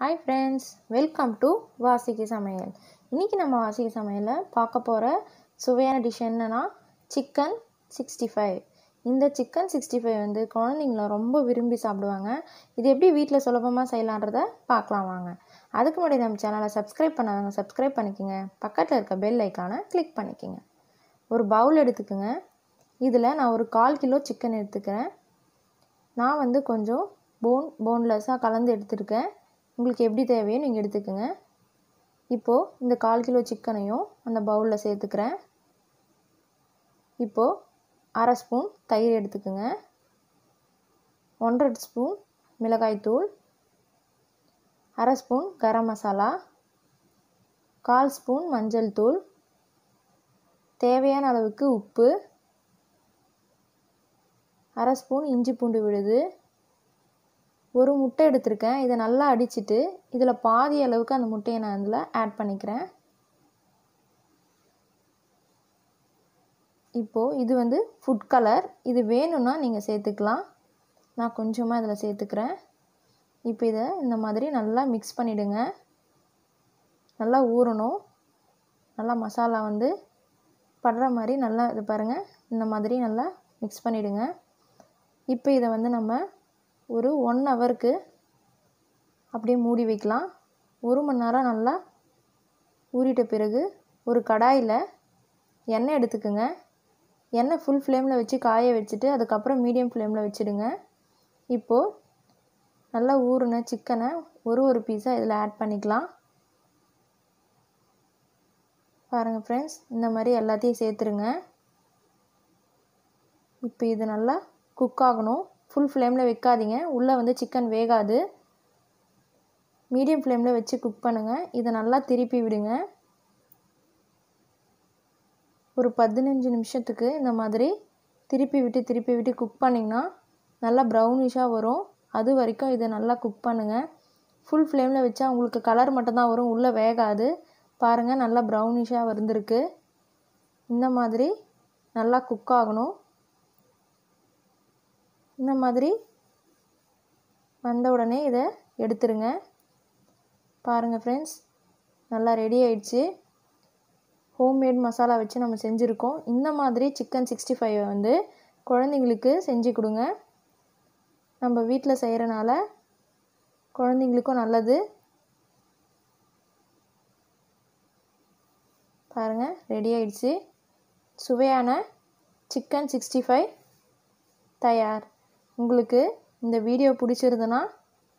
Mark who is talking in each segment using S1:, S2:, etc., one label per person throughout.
S1: hi friends welcome to வாசிக்கு சமையல் இன்றைக்கி நம்ம வாசிக்கு சமையலில் பார்க்க போகிற சுவையான டிஷ் என்னென்னா சிக்கன் சிக்ஸ்டி ஃபைவ் இந்த சிக்கன் சிக்ஸ்டி ஃபைவ் வந்து குழந்தைங்கள ரொம்ப விரும்பி சாப்பிடுவாங்க இது எப்படி வீட்டில் சுலபமாக செய்யலான்றத பார்க்கலாம் வாங்க அதுக்கு முன்னாடி நம்ம சேனலை சப்ஸ்கிரைப் பண்ணாதவங்க சப்ஸ்கிரைப் பண்ணிக்கோங்க பக்கத்தில் இருக்க பெல் ஐக்கானை கிளிக் பண்ணிக்கோங்க ஒரு பவுல் எடுத்துக்கோங்க இதில் நான் ஒரு கால் கிலோ சிக்கன் எடுத்துக்கிறேன் நான் வந்து கொஞ்சம் போன் போன்லெஸ்ஸாக கலந்து எடுத்துருக்கேன் உங்களுக்கு எப்படி தேவையோ நீங்கள் எடுத்துக்கோங்க இப்போது இந்த கால் கிலோ சிக்கனையும் அந்த பவுலில் சேர்த்துக்கிறேன் இப்போது அரை ஸ்பூன் தயிர் எடுத்துக்கோங்க ஒன்றரை ஸ்பூன் மிளகாய்த்தூள் அரை ஸ்பூன் கரம் மசாலா கால் ஸ்பூன் மஞ்சள் தூள் தேவையான அளவுக்கு உப்பு அரை ஸ்பூன் இஞ்சி பூண்டு விழுது ஒரு முட்டை எடுத்திருக்கேன் இதை நல்லா அடிச்சுட்டு இதில் பாதி அளவுக்கு அந்த முட்டையை நான் இதில் ஆட் பண்ணிக்கிறேன் இப்போது இது வந்து ஃபுட் கலர் இது வேணும்னா நீங்கள் சேர்த்துக்கலாம் நான் கொஞ்சமாக இதில் சேர்த்துக்கிறேன் இப்போ இதை இந்த மாதிரி நல்லா மிக்ஸ் பண்ணிவிடுங்க நல்லா ஊறணும் நல்லா மசாலா வந்து படுற மாதிரி நல்லா இது பாருங்கள் இந்த மாதிரி நல்லா மிக்ஸ் பண்ணிவிடுங்க இப்போ இதை வந்து நம்ம ஒரு ஒன் ஹவருக்கு அப்படியே மூடி வைக்கலாம் ஒரு மணி நேரம் நல்லா ஊறிட்ட பிறகு ஒரு கடாயில் எண்ணெய் எடுத்துக்கோங்க எண்ணெய் ஃபுல் ஃப்ளேமில் வச்சு காய வச்சுட்டு அதுக்கப்புறம் மீடியம் ஃப்ளேமில் வச்சுடுங்க இப்போது நல்லா ஊறுன சிக்கனை ஒரு ஒரு பீஸாக இதில் ஆட் பண்ணிக்கலாம் பாருங்கள் ஃப்ரெண்ட்ஸ் இந்த மாதிரி எல்லாத்தையும் சேர்த்துருங்க இப்போ இது நல்லா குக் ஆகணும் ஃபுல் ஃப்ளேமில் வைக்காதீங்க உள்ளே வந்து சிக்கன் வேகாது மீடியம் ஃப்ளேமில் வச்சு குக் பண்ணுங்கள் இதை நல்லா திருப்பி விடுங்க ஒரு பதினஞ்சு நிமிஷத்துக்கு இந்த மாதிரி திருப்பி விட்டு திருப்பி விட்டு குக் பண்ணிங்கன்னா நல்லா ப்ரௌனிஷாக வரும் அது வரைக்கும் இதை நல்லா குக் பண்ணுங்கள் ஃபுல் ஃப்ளேமில் வச்சா உங்களுக்கு கலர் மட்டும்தான் வரும் உள்ளே வேகாது பாருங்கள் நல்லா ப்ரௌனிஷாக வந்திருக்கு இந்த மாதிரி நல்லா குக் ஆகணும் இந்த மாதிரி வந்த உடனே இதை எடுத்துருங்க பாருங்கள் ஃப்ரெண்ட்ஸ் நல்லா ரெடி ஆயிடுச்சு ஹோம்மேட் மசாலா வச்சு நம்ம செஞ்சுருக்கோம் இந்த மாதிரி சிக்கன் சிக்ஸ்டி ஃபைவை வந்து குழந்தைங்களுக்கு செஞ்சு கொடுங்க நம்ம வீட்டில் செய்கிறனால குழந்தைங்களுக்கும் நல்லது பாருங்கள் ரெடி ஆயிடுச்சு சுவையான சிக்கன் சிக்ஸ்டி ஃபைவ் தயார் உங்களுக்கு இந்த வீடியோ பிடிச்சிருந்தனா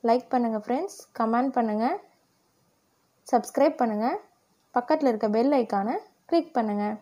S1: லைக் பண்ணுங்கள் ஃப்ரெண்ட்ஸ் கமெண்ட் பண்ணுங்கள் சப்ஸ்கிரைப் பண்ணுங்கள் பக்கத்தில் இருக்க பெல் ஐக்கானை கிளிக் பண்ணுங்கள்